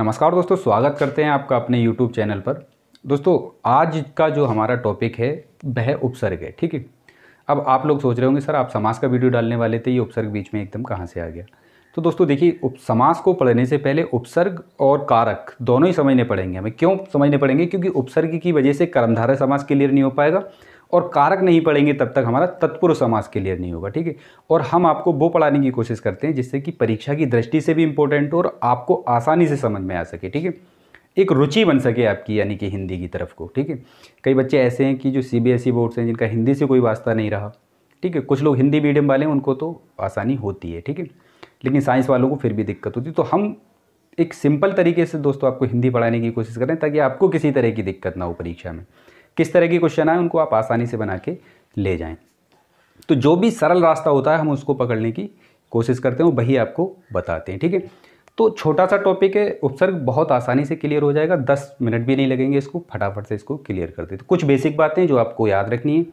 नमस्कार दोस्तों स्वागत करते हैं आपका अपने यूट्यूब चैनल पर दोस्तों आज का जो हमारा टॉपिक है वह उपसर्ग है ठीक है अब आप लोग सोच रहे होंगे सर आप समास का वीडियो डालने वाले थे ये उपसर्ग बीच में एकदम कहाँ से आ गया तो दोस्तों देखिए उप समास को पढ़ने से पहले उपसर्ग और कारक दोनों ही समझने पड़ेंगे हमें क्यों समझने पड़ेंगे क्योंकि उपसर्ग की वजह से कर्मधारा समास क्लियर नहीं हो पाएगा और कारक नहीं पढ़ेंगे तब तक हमारा तत्पुरुष समास क्लियर नहीं होगा ठीक है और हम आपको वो पढ़ाने की कोशिश करते हैं जिससे कि परीक्षा की दृष्टि से भी इंपॉर्टेंट हो और आपको आसानी से समझ में आ सके ठीक है एक रुचि बन सके आपकी यानी कि हिंदी की तरफ को ठीक है कई बच्चे ऐसे हैं कि जो C B S E boards हैं जिनका हिंदी से कोई वास्ता नहीं रहा ठीक है कुछ लोग हिंदी मीडियम वाले हैं उनको तो आसानी होती है ठीक है लेकिन साइंस वालों को फिर भी दिक्कत होती है तो हम एक सिंपल तरीके से दोस्तों आपको हिंदी पढ़ाने की कोशिश करें ताकि आपको किसी तरह की दिक्कत ना हो परीक्षा में किस तरह के क्वेश्चन आए उनको आप आसानी से बना के ले जाएं तो जो भी सरल रास्ता होता है हम उसको पकड़ने की कोशिश करते हैं वही आपको बताते हैं ठीक है तो छोटा सा टॉपिक है उपसर्ग बहुत आसानी से क्लियर हो जाएगा दस मिनट भी नहीं लगेंगे इसको फटाफट से इसको क्लियर कर देते तो कुछ बेसिक बातें जो आपको याद रखनी है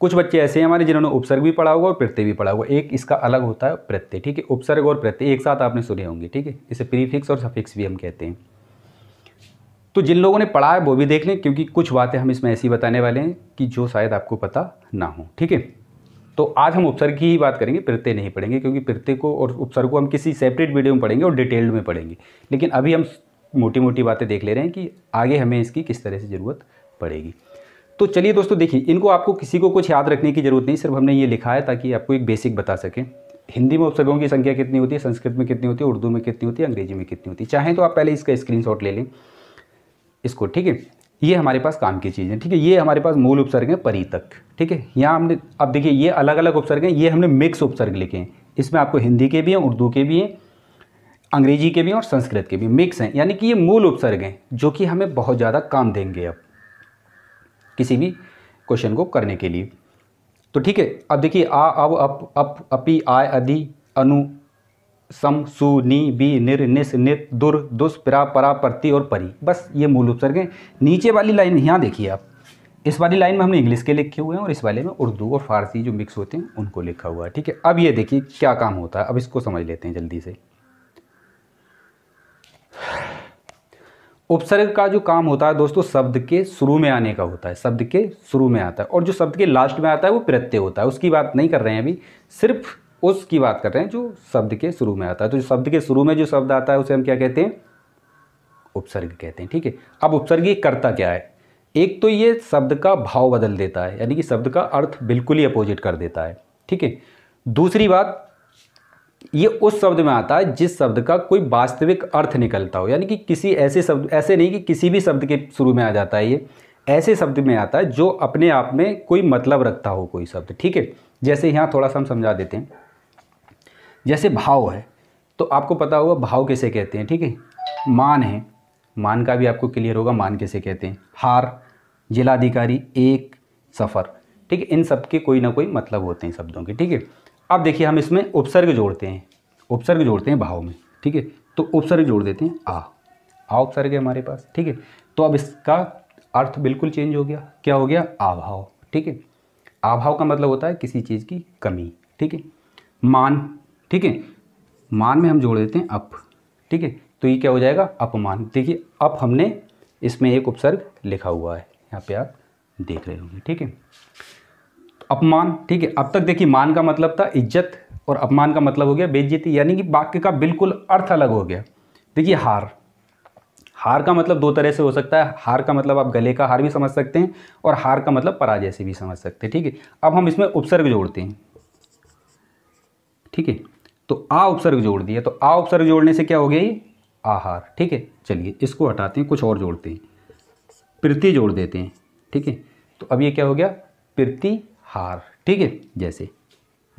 कुछ बच्चे ऐसे हैं हमारे जिन्होंने उपसर्ग भी पढ़ा होगा और प्रत्यय भी पढ़ा होगा एक इसका अलग होता है प्रत्यय ठीक है उपसर्ग और प्रत्यय एक साथ आपने सुने होंगे ठीक है इसे प्रीफिक्स और सफिक्स भी हम कहते हैं तो जिन लोगों ने पढ़ा है वो भी देख लें क्योंकि कुछ बातें हम इसमें ऐसी बताने वाले हैं कि जो शायद आपको पता ना हो ठीक है तो आज हम उपसर्ग की ही बात करेंगे प्रत्यय नहीं पढ़ेंगे क्योंकि प्रत्यय को और उपसर्ग को हम किसी सेपरेट वीडियो में पढ़ेंगे और डिटेल्ड में पढ़ेंगे लेकिन अभी हम मोटी मोटी बातें देख ले रहे हैं कि आगे हमें इसकी किस तरह से ज़रूरत पड़ेगी तो चलिए दोस्तों देखिए इनको आपको किसी को कुछ याद रखने की ज़रूरत नहीं सिर्फ हमने ये लिखा है ताकि आपको एक बेसिक बता सकें हिंदी में उपसर्गों की संख्या कितनी होती है संस्कृत में कितनी होती है उर्दू में कितनी होती है अंग्रेजी में कितनी होती है चाहें तो आप पहले इसका स्क्रीनशॉट ले लें इसको ठीक है ये हमारे पास काम की चीज़ें ठीक है ये हमारे पास मूल उपसर्ग हैं तक ठीक है यहाँ हमने अब देखिए ये अलग अलग उपसर्ग हैं ये हमने मिक्स उपसर्ग लिखे हैं इसमें आपको हिंदी के भी हैं उर्दू के भी हैं अंग्रेजी के भी और संस्कृत के भी मिक्स हैं यानी कि ये मूल उपसर्ग हैं जो कि हमें बहुत ज़्यादा काम देंगे अब किसी भी क्वेश्चन को करने के लिए तो ठीक है अब देखिए आ अब अप अप अपी आय अधि अनु सम सु नी बी निर निस नित दुर दुष परा परा प्रति और परी बस ये मूल उपसर्ग हैं नीचे वाली लाइन यहाँ देखिए आप इस वाली लाइन में हमने इंग्लिश के लिखे हुए हैं और इस वाले में उर्दू और फारसी जो मिक्स होते हैं उनको लिखा हुआ है ठीक है अब ये देखिए क्या काम होता है अब इसको समझ लेते हैं जल्दी से उपसर्ग का जो काम होता है दोस्तों शब्द के शुरू में आने का होता है शब्द के शुरू में आता है और जो शब्द के लास्ट में आता है वो प्रत्यय होता है उसकी बात नहीं कर रहे हैं अभी सिर्फ उसकी बात कर रहे हैं जो शब्द के शुरू में आता है तो जो शब्द के शुरू में जो शब्द आता है उसे हम क्या कहते हैं उपसर्ग कहते हैं ठीक है अब उपसर्गी करता क्या है एक तो ये शब्द का भाव बदल देता है यानी कि शब्द का अर्थ बिल्कुल ही अपोजिट कर देता है ठीक है दूसरी बात ये उस शब्द में आता है जिस शब्द का कोई वास्तविक अर्थ निकलता हो यानी कि किसी ऐसे शब्द ऐसे नहीं कि किसी भी शब्द के शुरू में आ जाता है ये ऐसे शब्द में आता है जो अपने आप में कोई मतलब रखता हो कोई शब्द ठीक है जैसे यहाँ थोड़ा सा हम समझा देते हैं जैसे भाव है तो आपको पता होगा भाव कैसे कहते हैं ठीक है थीके? मान है मान का भी आपको क्लियर होगा मान कैसे कहते हैं हार जिलाधिकारी एक सफ़र ठीक है इन सब के कोई ना कोई मतलब होते हैं शब्दों के ठीक है अब देखिए हम इसमें उपसर्ग जोड़ते हैं उपसर्ग जोड़ते हैं भाव में ठीक है तो उपसर्ग जोड़ देते हैं आ आ उपसर्ग है हमारे पास ठीक है तो अब इसका अर्थ बिल्कुल चेंज हो गया क्या हो गया आभाव ठीक है आभाव का मतलब होता है किसी चीज़ की कमी ठीक है मान ठीक है मान में हम जोड़ देते हैं अप ठीक है तो ये क्या हो जाएगा अपमान देखिए अप हमने इसमें एक उपसर्ग लिखा हुआ है यहाँ पे आप देख रहे होंगे ठीक है अपमान ठीक है अब तक देखिए मान का मतलब था इज्जत और अपमान का मतलब हो गया बेज्जती यानी कि वाक्य का बिल्कुल अर्थ अलग हो गया देखिए हार हार का मतलब दो तरह से हो सकता है हार का मतलब आप गले का हार भी समझ सकते हैं और हार का मतलब पराजय से भी समझ सकते हैं ठीक है अब हम इसमें उपसर्ग जोड़ते हैं ठीक है तो आ उपसर्ग जोड़ दिया तो आ उपसर्ग जोड़ने से क्या हो गया ये आहार ठीक है चलिए इसको हटाते हैं कुछ और जोड़ते हैं प्रति जोड़ देते हैं ठीक है तो अब ये क्या हो गया प्रतिहार ठीक है जैसे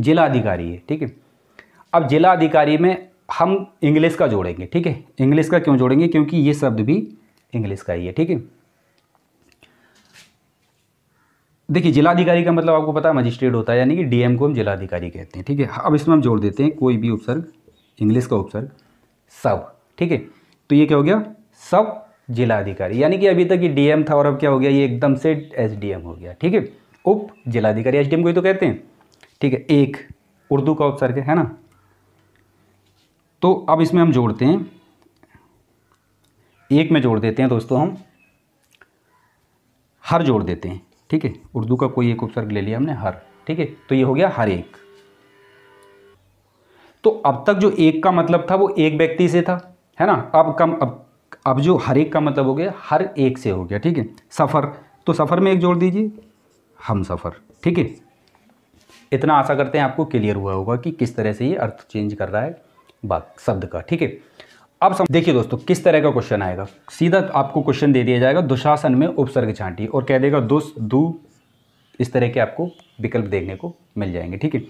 जिला अधिकारी है ठीक है अब जिला अधिकारी में हम इंग्लिश का जोड़ेंगे ठीक है इंग्लिश का क्यों जोड़ेंगे क्योंकि ये शब्द भी इंग्लिश का ही है ठीक है देखिए जिलाधिकारी का मतलब आपको पता है मजिस्ट्रेट होता है यानी कि डीएम को हम जिलाधिकारी कहते हैं ठीक है अब इसमें हम जोड़ देते हैं कोई भी उपसर्ग इंग्लिश का उपसर्ग सब ठीक है तो ये क्या हो गया सब जिलाधिकारी यानी कि अभी तक ये डीएम था और अब क्या हो गया ये एकदम से एसडीएम हो गया ठीक है उप जिलाधिकारी एसडीएम को ही तो कहते हैं ठीक है एक उर्दू का उपसर्ग है ना तो अब इसमें हम जोड़ते हैं एक में जोड़ देते हैं दोस्तों हम हर जोड़ देते हैं ठीक है उर्दू का कोई एक उपसर्ग ले लिया हमने हर ठीक है तो ये हो गया हर एक तो अब तक जो एक का मतलब था वो एक व्यक्ति से था है ना अब कम अब अब जो हर एक का मतलब हो गया हर एक से हो गया ठीक है सफ़र तो सफ़र में एक जोड़ दीजिए हम सफ़र ठीक है इतना आशा करते हैं आपको क्लियर हुआ होगा कि किस तरह से ये अर्थ चेंज कर रहा है बात शब्द का ठीक है अब सम देखिए दोस्तों किस तरह का क्वेश्चन आएगा सीधा आपको क्वेश्चन दे दिया जाएगा दुशासन में उपसर्ग छांटिए और कह देगा दुस दु इस तरह के आपको विकल्प देखने को मिल जाएंगे ठीक है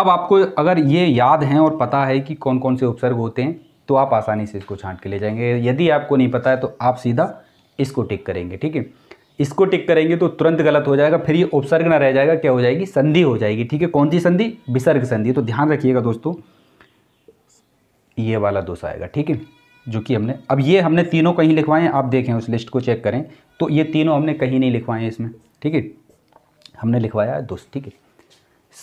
अब आपको अगर ये याद हैं और पता है कि कौन कौन से उपसर्ग होते हैं तो आप आसानी से इसको छांट के ले जाएंगे यदि आपको नहीं पता है तो आप सीधा इसको टिक करेंगे ठीक है इसको टिक करेंगे तो तुरंत गलत हो जाएगा फिर ये उपसर्ग ना रह जाएगा क्या हो जाएगी संधि हो जाएगी ठीक है कौन सी संधि विसर्ग संधि तो ध्यान रखिएगा दोस्तों ये वाला दोष आएगा ठीक है जो कि हमने अब ये हमने तीनों कहीं लिखवाए हैं आप देखें उस लिस्ट को चेक करें तो ये तीनों हमने कहीं नहीं लिखवाए हैं इसमें ठीक है हमने लिखवाया है दोस्त ठीक है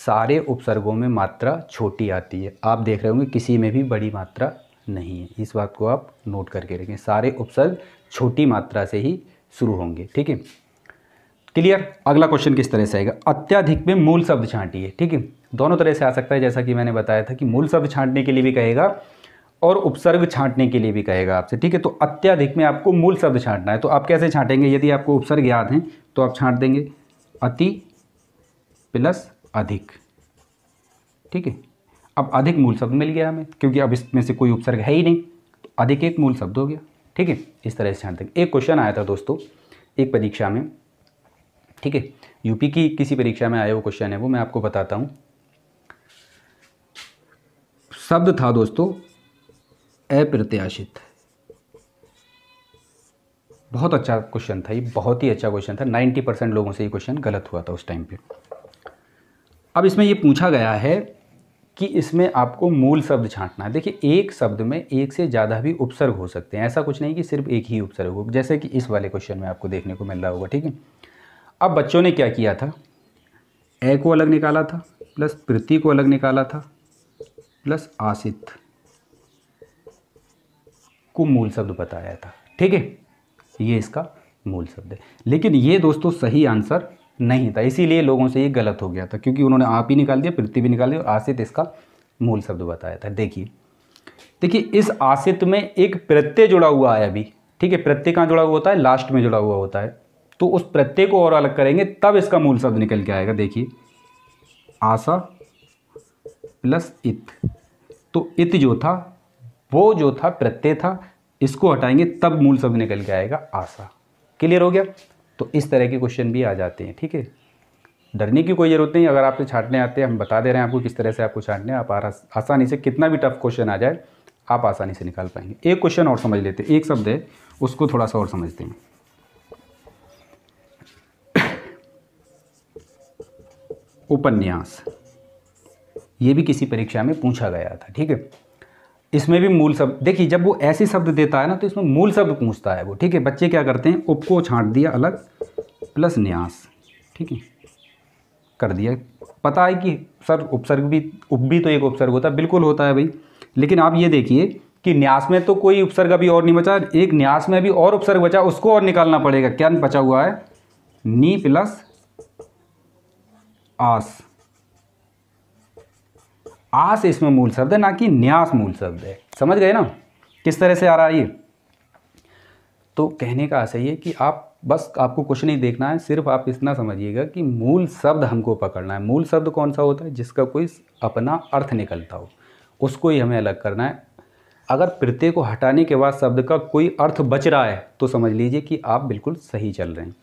सारे उपसर्गों में मात्रा छोटी आती है आप देख रहे होंगे किसी में भी बड़ी मात्रा नहीं है इस बात को आप नोट करके रखें सारे उपसर्ग छोटी मात्रा से ही शुरू होंगे ठीक है क्लियर अगला क्वेश्चन किस तरह से आएगा अत्यधिक में मूल शब्द छांटिए ठीक है दोनों तरह से आ सकता है जैसा कि मैंने बताया था कि मूल शब्द छांटने के लिए भी कहेगा और उपसर्ग छांटने के लिए भी कहेगा आपसे ठीक है तो अत्यधिक में आपको मूल शब्द छांटना है तो आप कैसे छांटेंगे यदि आपको उपसर्ग याद हैं तो आप छांट देंगे अति प्लस अधिक ठीक है अब अधिक मूल शब्द मिल गया हमें क्योंकि अब इसमें से कोई उपसर्ग है ही नहीं तो अधिक एक मूल शब्द हो गया ठीक है इस तरह से छांट देंगे एक क्वेश्चन आया था दोस्तों एक परीक्षा में ठीक है यूपी की किसी परीक्षा में आया वो क्वेश्चन है वो मैं आपको बताता हूँ शब्द था दोस्तों अप्रत्याशित बहुत अच्छा क्वेश्चन था ये बहुत ही अच्छा क्वेश्चन था 90 परसेंट लोगों से ये क्वेश्चन गलत हुआ था उस टाइम पे अब इसमें ये पूछा गया है कि इसमें आपको मूल शब्द छांटना है देखिए एक शब्द में एक से ज़्यादा भी उपसर्ग हो सकते हैं ऐसा कुछ नहीं कि सिर्फ एक ही उपसर्ग हो जैसे कि इस वाले क्वेश्चन में आपको देखने को मिल रहा होगा ठीक है अब बच्चों ने क्या किया था ए को अलग निकाला था प्लस प्रति को अलग निकाला था प्लस आसित को मूल शब्द बताया था ठीक है ये इसका मूल शब्द है लेकिन ये दोस्तों सही आंसर नहीं था इसीलिए लोगों से ये गलत हो गया था क्योंकि उन्होंने आप ही निकाल दिया पृथ्वी भी निकाल दिया और आसित इसका मूल शब्द बताया था देखिए देखिए इस आसित में एक प्रत्यय जुड़ा हुआ है अभी ठीक है प्रत्यय कहाँ जुड़ा हुआ होता है लास्ट में जुड़ा हुआ होता है तो उस प्रत्यय को और अलग करेंगे तब इसका मूल शब्द निकल के आएगा देखिए आशा प्लस इत तो इत जो था वो जो था प्रत्यय था इसको हटाएंगे तब मूल शब्द निकल के आएगा आशा क्लियर हो गया तो इस तरह के क्वेश्चन भी आ जाते हैं ठीक है डरने की कोई ज़रूरत नहीं अगर आपसे छाटने आते हैं हम बता दे रहे हैं आपको किस तरह से आपको छाटने आप आसानी से कितना भी टफ क्वेश्चन आ जाए आप आसानी से निकाल पाएंगे एक क्वेश्चन और समझ लेते हैं एक शब्द है उसको थोड़ा सा और समझते हैं उपन्यास ये भी किसी परीक्षा में पूछा गया था ठीक है इसमें भी मूल शब्द देखिए जब वो ऐसे शब्द देता है ना तो इसमें मूल शब्द पूछता है वो ठीक है बच्चे क्या करते हैं उप को छाँट दिया अलग प्लस न्यास ठीक है कर दिया पता है कि सर उपसर्ग भी उप भी तो एक उपसर्ग होता है बिल्कुल होता है भाई लेकिन आप ये देखिए कि न्यास में तो कोई उपसर्ग अभी और नहीं बचा एक न्यास में भी और उपसर्ग बचा उसको और निकालना पड़ेगा क्या बचा हुआ है नी प्लस आस आस इसमें मूल शब्द है ना कि न्यास मूल शब्द है समझ गए ना किस तरह से आ रहा है ये तो कहने का आशा है कि आप बस आपको कुछ नहीं देखना है सिर्फ आप इतना समझिएगा कि मूल शब्द हमको पकड़ना है मूल शब्द कौन सा होता है जिसका कोई अपना अर्थ निकलता हो उसको ही हमें अलग करना है अगर प्रत्यय को हटाने के बाद शब्द का कोई अर्थ बच रहा है तो समझ लीजिए कि आप बिल्कुल सही चल रहे हैं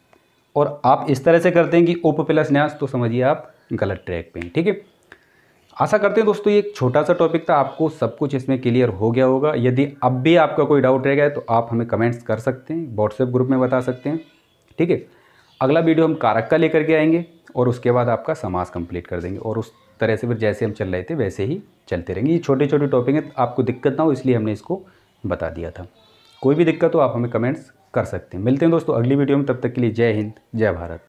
और आप इस तरह से करते हैं कि उप प्लस न्यास तो समझिए आप गलत ट्रैक पे हैं ठीक है आशा करते हैं दोस्तों ये एक छोटा सा टॉपिक था आपको सब कुछ इसमें क्लियर हो गया होगा यदि अब भी आपका कोई डाउट रह गया तो आप हमें कमेंट्स कर सकते हैं व्हाट्सएप ग्रुप में बता सकते हैं ठीक है अगला वीडियो हम कारक का लेकर के आएंगे और उसके बाद आपका समास कंप्लीट कर देंगे और उस तरह से फिर जैसे हम चल रहे थे वैसे ही चलते रहेंगे ये छोटे छोटे टॉपिक हैं आपको दिक्कत ना हो इसलिए हमने इसको बता दिया था कोई भी दिक्कत हो आप हमें कमेंट्स कर सकते हैं मिलते हैं दोस्तों अगली वीडियो में तब तक के लिए जय हिंद जय भारत